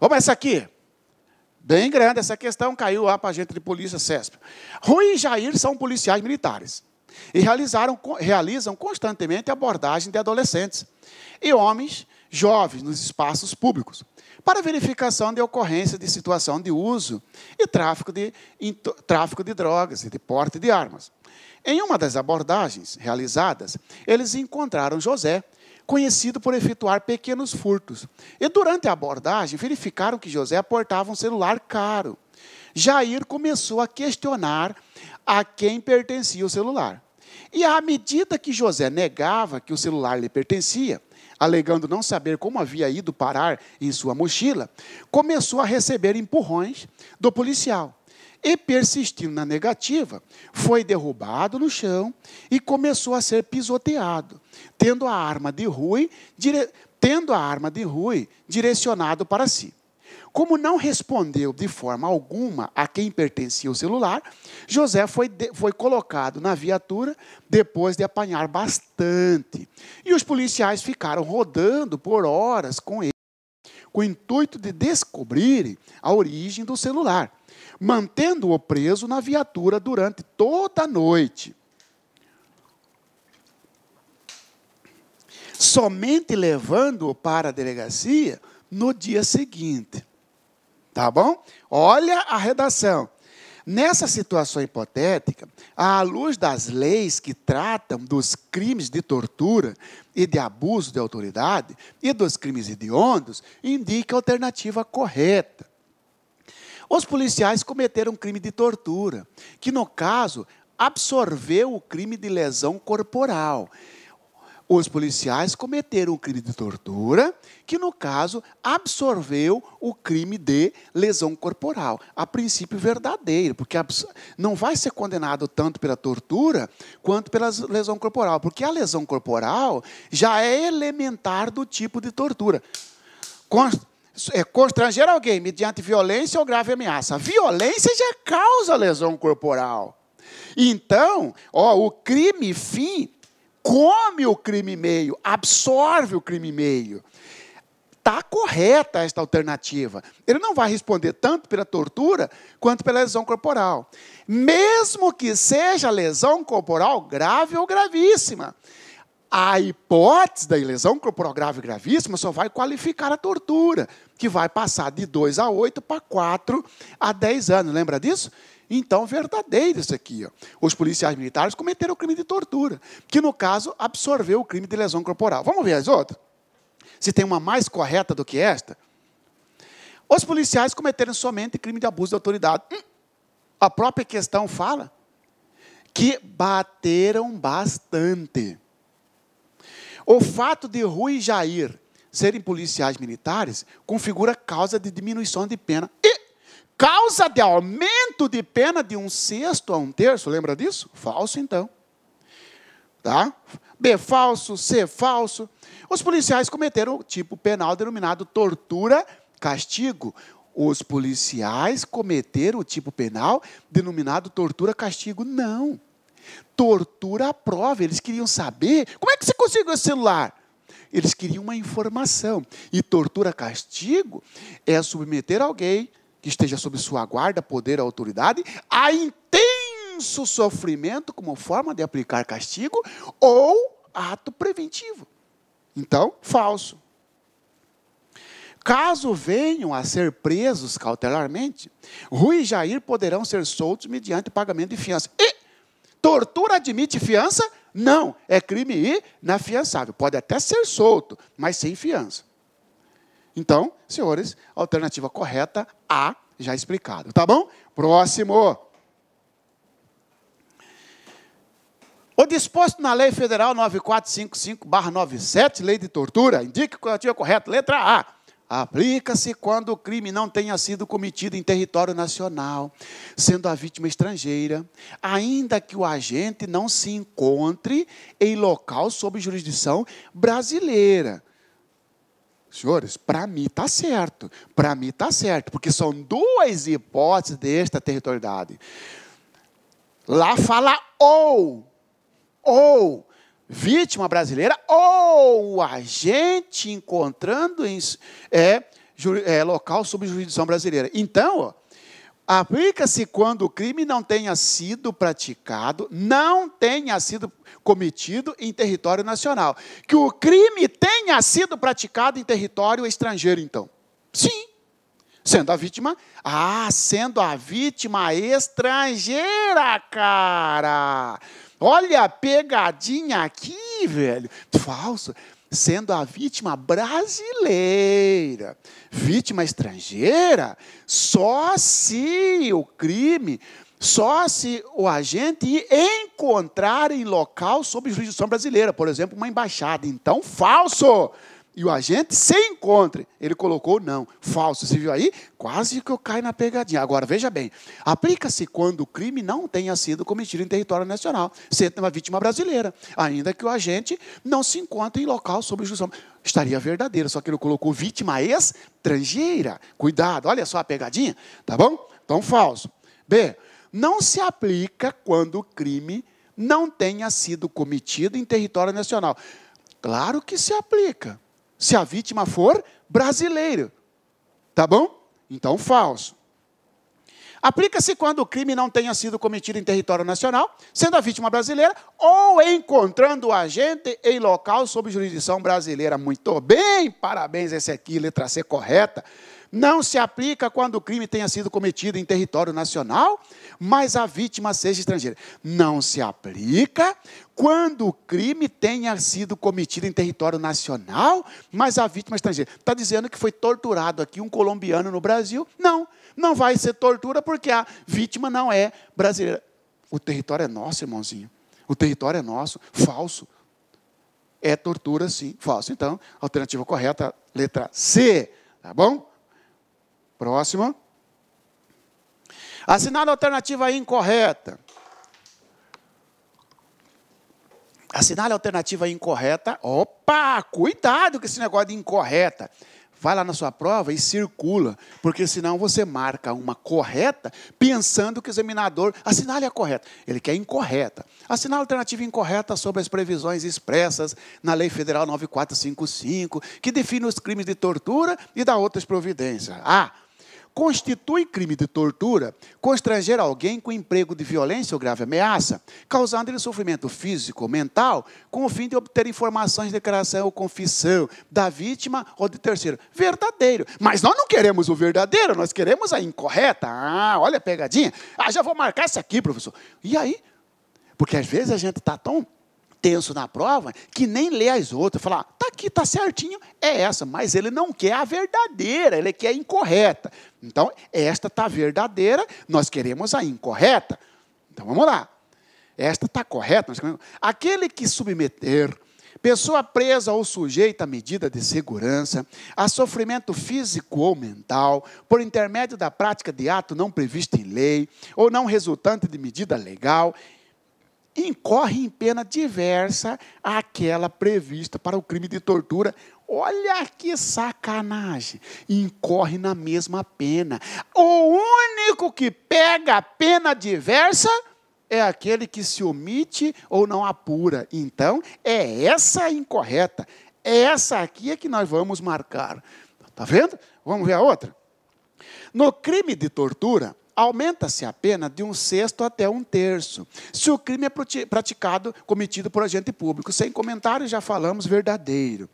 Vamos essa aqui. Bem grande, essa questão caiu lá para a gente de polícia, CESP. Rui e Jair são policiais militares. E realizaram, realizam constantemente abordagem de adolescentes e homens jovens nos espaços públicos, para verificação de ocorrência de situação de uso e tráfico de, tráfico de drogas e de porte de armas. Em uma das abordagens realizadas, eles encontraram José, conhecido por efetuar pequenos furtos. E durante a abordagem, verificaram que José aportava um celular caro. Jair começou a questionar a quem pertencia o celular. E à medida que José negava que o celular lhe pertencia, alegando não saber como havia ido parar em sua mochila, começou a receber empurrões do policial. E persistindo na negativa, foi derrubado no chão e começou a ser pisoteado, tendo a arma de Rui, dire... tendo a arma de Rui direcionado para si. Como não respondeu de forma alguma a quem pertencia o celular, José foi, de, foi colocado na viatura depois de apanhar bastante. E os policiais ficaram rodando por horas com ele, com o intuito de descobrirem a origem do celular, mantendo-o preso na viatura durante toda a noite. Somente levando-o para a delegacia no dia seguinte. Tá bom? Olha a redação. Nessa situação hipotética, à luz das leis que tratam dos crimes de tortura e de abuso de autoridade e dos crimes hediondos, indica a alternativa correta. Os policiais cometeram um crime de tortura, que no caso absorveu o crime de lesão corporal os policiais cometeram o crime de tortura, que no caso absorveu o crime de lesão corporal, a princípio verdadeiro, porque não vai ser condenado tanto pela tortura quanto pela lesão corporal, porque a lesão corporal já é elementar do tipo de tortura. Consta é constranger alguém mediante violência ou grave ameaça. A violência já causa lesão corporal. Então, ó, o crime fim come o crime meio, absorve o crime meio. Está correta esta alternativa. Ele não vai responder tanto pela tortura quanto pela lesão corporal. Mesmo que seja lesão corporal grave ou gravíssima. A hipótese da lesão corporal grave e gravíssima só vai qualificar a tortura, que vai passar de 2 a 8 para 4 a 10 anos. Lembra disso? então verdadeiro isso aqui. Ó. Os policiais militares cometeram o crime de tortura, que no caso absorveu o crime de lesão corporal. Vamos ver as outras? Se tem uma mais correta do que esta? Os policiais cometeram somente crime de abuso de autoridade. Hum, a própria questão fala que bateram bastante. O fato de Rui e Jair serem policiais militares configura causa de diminuição de pena causa de aumento de pena de um sexto a um terço, lembra disso? Falso, então. Tá? B falso, C falso. Os policiais cometeram o tipo penal denominado tortura, castigo. Os policiais cometeram o tipo penal denominado tortura, castigo. Não. Tortura à prova. Eles queriam saber como é que você conseguiu esse celular. Eles queriam uma informação. E tortura, castigo é submeter alguém que esteja sob sua guarda, poder, autoridade, a intenso sofrimento como forma de aplicar castigo ou ato preventivo. Então, falso. Caso venham a ser presos cautelarmente, Rui e Jair poderão ser soltos mediante pagamento de fiança. E tortura admite fiança? Não, é crime inafiançável. Pode até ser solto, mas sem fiança. Então, senhores, alternativa correta A, já explicado. Tá bom? Próximo. O disposto na Lei Federal 9455-97, Lei de Tortura, indica que é a alternativa correta, letra A. Aplica-se quando o crime não tenha sido cometido em território nacional, sendo a vítima estrangeira, ainda que o agente não se encontre em local sob jurisdição brasileira. Senhores, para mim está certo, para mim está certo, porque são duas hipóteses desta territorialidade. Lá fala ou, ou vítima brasileira, ou agente encontrando em, é, é, local sob jurisdição brasileira. Então, ó, Aplica-se quando o crime não tenha sido praticado, não tenha sido cometido em território nacional. Que o crime tenha sido praticado em território estrangeiro, então. Sim. Sendo a vítima. Ah, sendo a vítima estrangeira, cara. Olha a pegadinha aqui, velho. Falso sendo a vítima brasileira. Vítima estrangeira, só se o crime, só se o agente encontrar em local sob jurisdição brasileira, por exemplo, uma embaixada. Então, falso! e o agente se encontrem. Ele colocou não, falso. Você viu aí? Quase que eu caio na pegadinha. Agora, veja bem: aplica-se quando o crime não tenha sido cometido em território nacional, sendo uma vítima brasileira, ainda que o agente não se encontre em local sob instrução. Estaria verdadeiro, só que ele colocou vítima estrangeira. Cuidado, olha só a pegadinha, tá bom? Então, falso. B. Não se aplica quando o crime não tenha sido cometido em território nacional. Claro que se aplica se a vítima for brasileira, Tá bom? Então, falso. Aplica-se quando o crime não tenha sido cometido em território nacional, sendo a vítima brasileira, ou encontrando o agente em local sob jurisdição brasileira. Muito bem, parabéns, esse aqui, letra C correta não se aplica quando o crime tenha sido cometido em território nacional, mas a vítima seja estrangeira. Não se aplica quando o crime tenha sido cometido em território nacional, mas a vítima estrangeira. Está dizendo que foi torturado aqui um colombiano no Brasil? Não, não vai ser tortura porque a vítima não é brasileira. O território é nosso, irmãozinho. O território é nosso. Falso. É tortura, sim. Falso. Então, alternativa correta, letra C. Tá bom? Próxima. Assinale a alternativa incorreta. Assinale a alternativa incorreta. Opa, cuidado com esse negócio de incorreta. Vai lá na sua prova e circula, porque senão você marca uma correta pensando que o examinador assinale a correta. Ele quer incorreta. Assinale a alternativa incorreta sobre as previsões expressas na Lei Federal 9455, que define os crimes de tortura e dá outras providências. Ah, constitui crime de tortura constranger alguém com emprego de violência ou grave ameaça, causando-lhe sofrimento físico ou mental, com o fim de obter informações de declaração ou confissão da vítima ou de terceiro. Verdadeiro. Mas nós não queremos o verdadeiro, nós queremos a incorreta. Ah, olha a pegadinha. Ah, já vou marcar essa aqui, professor. E aí? Porque às vezes a gente está tão tenso na prova que nem lê as outras. Fala, ah, tá aqui, tá certinho, é essa. Mas ele não quer a verdadeira, ele quer a incorreta. Então, esta está verdadeira, nós queremos a incorreta. Então, vamos lá. Esta está correta. Aquele que submeter pessoa presa ou sujeita à medida de segurança, a sofrimento físico ou mental, por intermédio da prática de ato não previsto em lei, ou não resultante de medida legal, incorre em pena diversa àquela prevista para o crime de tortura Olha que sacanagem! incorre na mesma pena. O único que pega a pena diversa é aquele que se omite ou não apura. Então, é essa incorreta. essa aqui é que nós vamos marcar. Tá vendo? Vamos ver a outra. No crime de tortura, aumenta-se a pena de um sexto até um terço, se o crime é praticado, cometido por agente público. Sem comentário, já falamos verdadeiro.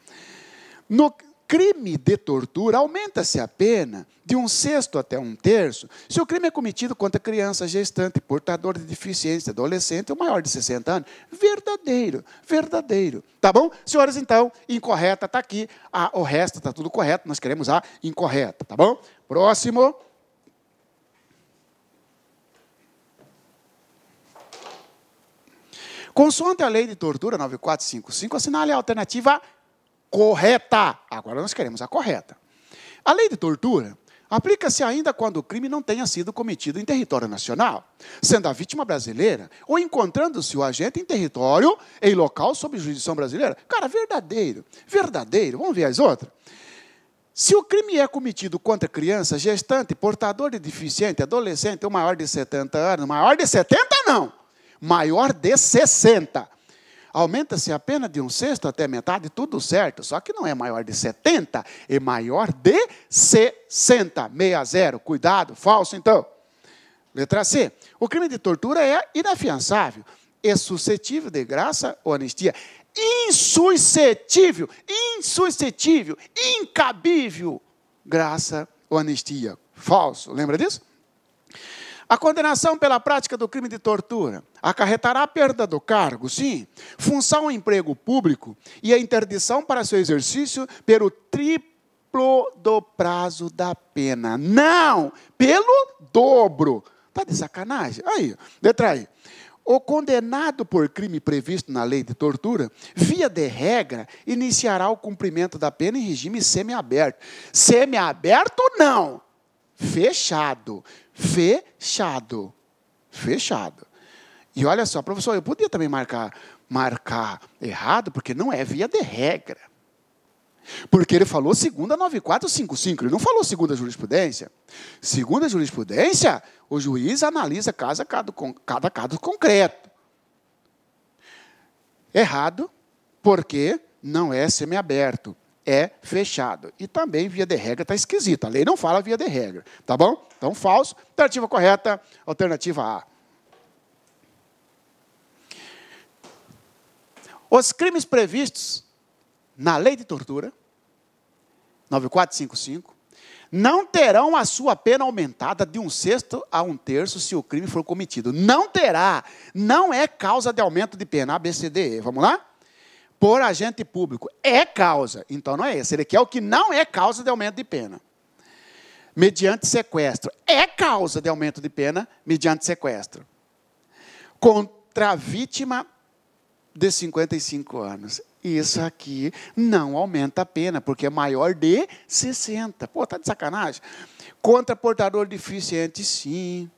No crime de tortura, aumenta-se a pena de um sexto até um terço se o crime é cometido contra criança gestante, portador de deficiência, adolescente ou maior de 60 anos. Verdadeiro, verdadeiro. Tá bom? Senhoras, então, incorreta está aqui. A, o resto está tudo correto, nós queremos a incorreta, tá bom? Próximo. Consoante a lei de tortura 9455, assinale a alternativa A correta. Agora nós queremos a correta. A lei de tortura aplica-se ainda quando o crime não tenha sido cometido em território nacional, sendo a vítima brasileira ou encontrando-se o agente em território, em local sob jurisdição brasileira. Cara, verdadeiro, verdadeiro. Vamos ver as outras. Se o crime é cometido contra criança, gestante, portador de deficiente, adolescente ou maior de 70 anos, maior de 70 não, maior de 60 aumenta-se apenas de um sexto até metade, tudo certo, só que não é maior de 70, é maior de 60, 60. Cuidado, falso então. Letra C. O crime de tortura é inafiançável, é suscetível de graça ou anistia. Insuscetível, insuscetível, incabível, graça ou anistia. Falso, lembra disso? A condenação pela prática do crime de tortura acarretará a perda do cargo, sim, função ou emprego público e a interdição para seu exercício pelo triplo do prazo da pena. Não, pelo dobro. Está de sacanagem? Aí, letra aí. O condenado por crime previsto na lei de tortura, via de regra, iniciará o cumprimento da pena em regime semiaberto. Semiaberto, não. Fechado fechado. Fechado. E olha só, professor, eu podia também marcar marcar errado, porque não é via de regra. Porque ele falou segunda 9455, ele não falou segunda jurisprudência. Segunda jurisprudência, o juiz analisa cada, cada caso concreto. Errado, porque não é semiaberto é fechado. E também via de regra está esquisita. A lei não fala via de regra, tá bom? Então, falso. Alternativa correta, alternativa A. Os crimes previstos na lei de tortura, 9455, não terão a sua pena aumentada de um sexto a um terço se o crime for cometido. Não terá. Não é causa de aumento de pena. A, B, C, D, E. Vamos lá? por agente público é causa, então não é esse. Ele quer o que não é causa de aumento de pena. Mediante sequestro. É causa de aumento de pena mediante sequestro. Contra a vítima de 55 anos. Isso aqui não aumenta a pena, porque é maior de 60. Pô, tá de sacanagem. Contra portador deficiente, sim.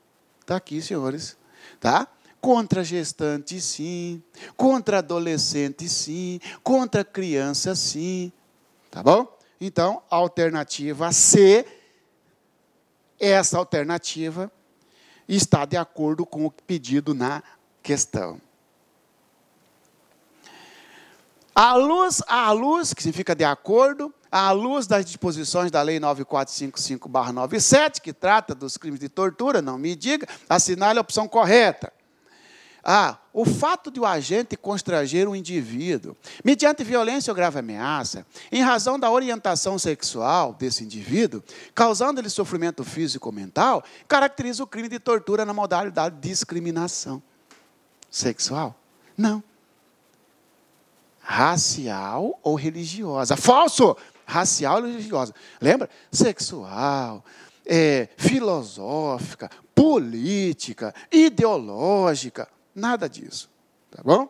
Tá aqui, senhores. Tá? Contra gestante, sim. Contra adolescente, sim. Contra criança, sim. Tá bom? Então, a alternativa C, essa alternativa está de acordo com o pedido na questão. A luz, a luz, que significa de acordo, à luz das disposições da Lei 9455-97, que trata dos crimes de tortura, não me diga, assinale a opção correta. Ah, o fato de o agente constranger um indivíduo, mediante violência ou grave ameaça, em razão da orientação sexual desse indivíduo, causando-lhe sofrimento físico ou mental, caracteriza o crime de tortura na modalidade de discriminação sexual. Não. Racial ou religiosa. Falso! Racial ou religiosa. Lembra? Sexual, é, filosófica, política, ideológica. Nada disso. Tá bom?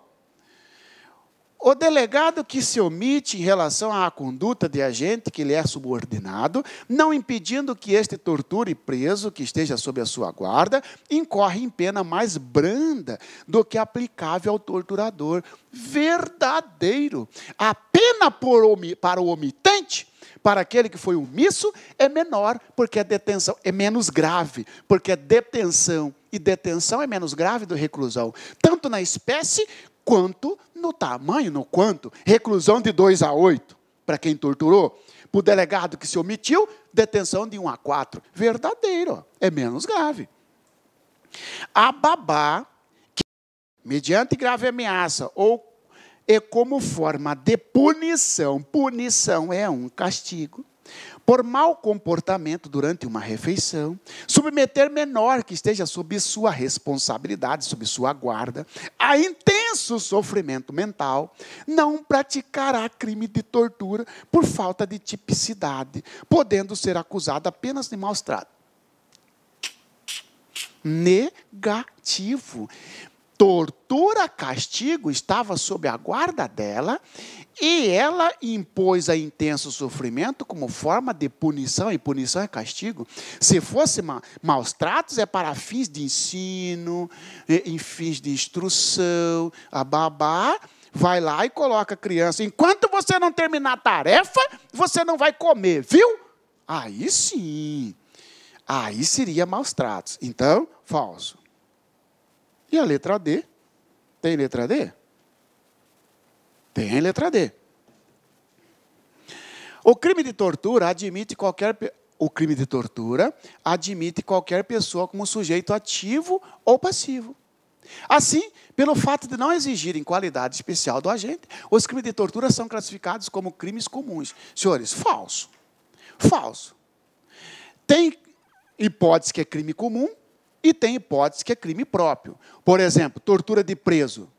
O delegado que se omite em relação à conduta de agente que lhe é subordinado, não impedindo que este torture preso que esteja sob a sua guarda, incorre em pena mais branda do que aplicável ao torturador. Verdadeiro. A pena para o omitente para aquele que foi omisso é menor, porque a detenção é menos grave, porque a detenção e detenção é menos grave do reclusão, tanto na espécie quanto no tamanho, no quanto. Reclusão de 2 a 8 para quem torturou. Para o delegado que se omitiu, detenção de 1 um a 4. Verdadeiro, é menos grave. A babá, que, mediante grave ameaça ou e como forma de punição, punição é um castigo, por mau comportamento durante uma refeição, submeter menor que esteja sob sua responsabilidade, sob sua guarda, a intenso sofrimento mental, não praticará crime de tortura por falta de tipicidade, podendo ser acusado apenas de maus trato. Negativo tortura, castigo estava sob a guarda dela e ela impôs a intenso sofrimento como forma de punição, e punição é castigo. Se fosse ma maus tratos, é para fins de ensino, em fins de instrução, a babá. Vai lá e coloca a criança. Enquanto você não terminar a tarefa, você não vai comer, viu? Aí sim. Aí seria maus tratos. Então, falso. E a letra D? Tem letra D? Tem letra D. O crime de tortura admite qualquer o crime de tortura admite qualquer pessoa como sujeito ativo ou passivo. Assim, pelo fato de não exigirem qualidade especial do agente, os crimes de tortura são classificados como crimes comuns. Senhores, falso. Falso. Tem hipótese que é crime comum, e tem hipótese que é crime próprio. Por exemplo, tortura de preso.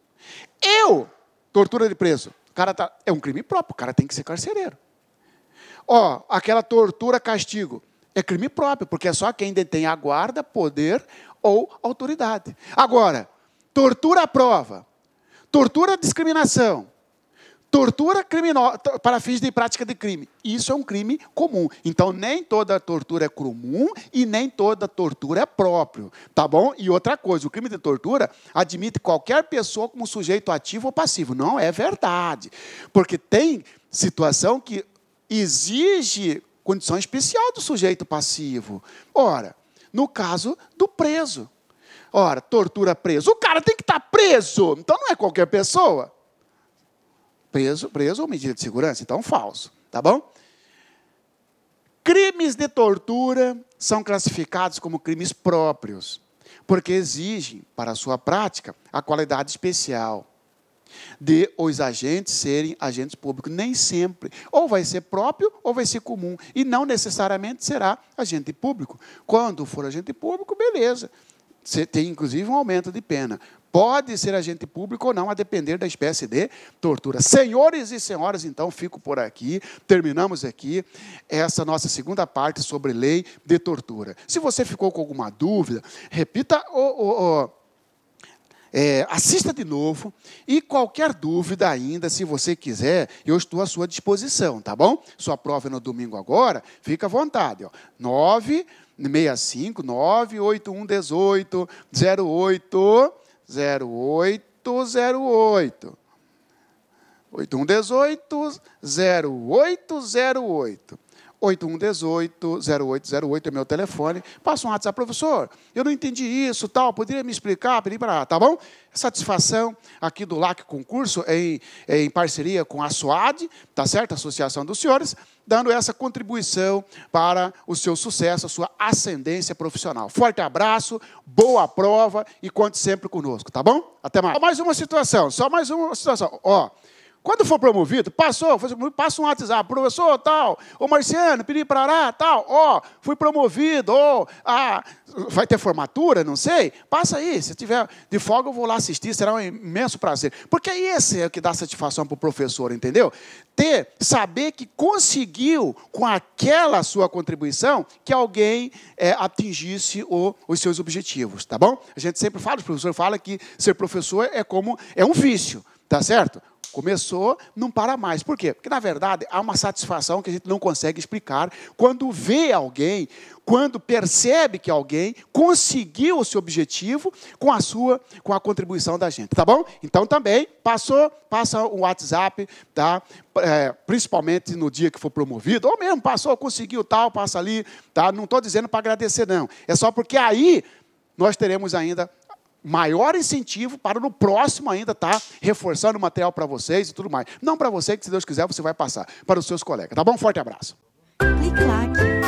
Eu, tortura de preso, cara tá, é um crime próprio, o cara tem que ser carcereiro. Ó, oh, aquela tortura, castigo, é crime próprio, porque é só quem detém a guarda, poder ou autoridade. Agora, tortura à prova, tortura à discriminação, Tortura criminosa para fins de prática de crime. Isso é um crime comum. Então, nem toda tortura é comum e nem toda tortura é próprio. Tá bom? E outra coisa, o crime de tortura admite qualquer pessoa como sujeito ativo ou passivo. Não é verdade. Porque tem situação que exige condição especial do sujeito passivo. Ora, no caso do preso. Ora, tortura preso. O cara tem que estar tá preso. Então não é qualquer pessoa. Preso, preso ou medida de segurança, então falso, tá bom? Crimes de tortura são classificados como crimes próprios, porque exigem para sua prática a qualidade especial de os agentes serem agentes públicos. Nem sempre. Ou vai ser próprio ou vai ser comum. E não necessariamente será agente público. Quando for agente público, beleza. Você tem, inclusive, um aumento de pena. Pode ser agente público ou não, a depender da espécie de tortura. Senhores e senhoras, então, fico por aqui. Terminamos aqui essa nossa segunda parte sobre lei de tortura. Se você ficou com alguma dúvida, repita o. É, assista de novo e qualquer dúvida ainda, se você quiser, eu estou à sua disposição, tá bom? Sua prova é no domingo agora, fica à vontade. Ó. 981 18 08 0808. 8118 0808. 8118 0808 é meu telefone. Passa um WhatsApp, professor, eu não entendi isso, tal, poderia me explicar, pedir para, tá bom? Satisfação aqui do LAC Concurso é em, é em parceria com a SUAD, tá certo? Associação dos Senhores, dando essa contribuição para o seu sucesso, a sua ascendência profissional. Forte abraço, boa prova e conte sempre conosco, tá bom? Até mais. Só mais uma situação, só mais uma situação. Ó, quando for promovido, passou, passa um WhatsApp, professor, tal, ô Marciano, pedi parará, tal, ó, fui promovido, ó, ah, vai ter formatura, não sei, passa aí, se tiver de folga eu vou lá assistir, será um imenso prazer. Porque esse é o que dá satisfação para o professor, entendeu? Ter, saber que conseguiu, com aquela sua contribuição, que alguém é, atingisse o, os seus objetivos, tá bom? A gente sempre fala, o professor fala que ser professor é como, é um vício, tá certo? Começou, não para mais. Por quê? Porque, na verdade, há uma satisfação que a gente não consegue explicar quando vê alguém, quando percebe que alguém conseguiu o seu objetivo com a sua, com a contribuição da gente, tá bom? Então também passou, passa o WhatsApp, tá? É, principalmente no dia que for promovido, ou mesmo passou, conseguiu tal, passa ali, tá? Não estou dizendo para agradecer não, é só porque aí nós teremos ainda maior incentivo para no próximo ainda estar tá reforçando o material para vocês e tudo mais. Não para você, que se Deus quiser você vai passar, para os seus colegas. Tá bom? Forte abraço. Clique,